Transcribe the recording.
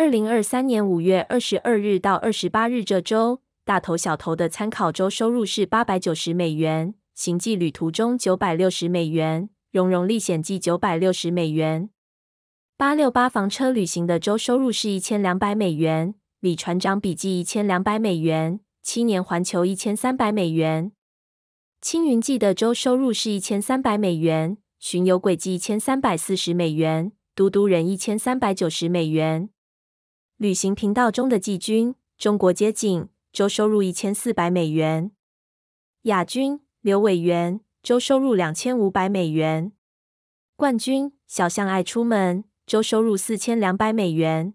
二零二三年五月二十二日到二十八日这周，大头小头的参考周收入是八百九十美元。行迹旅途中九百六十美元。蓉蓉历险记九百六十美元。八六八房车旅行的周收入是一千两百美元。李船长笔记一千两百美元。七年环球一千三百美元。青云记的周收入是一千三百美元。巡游轨迹一千三百四十美元。嘟嘟人一千三百九十美元。旅行频道中的季军中国街景周收入一千四百美元，亚军刘伟元周收入两千五百美元，冠军小象爱出门周收入四千两百美元。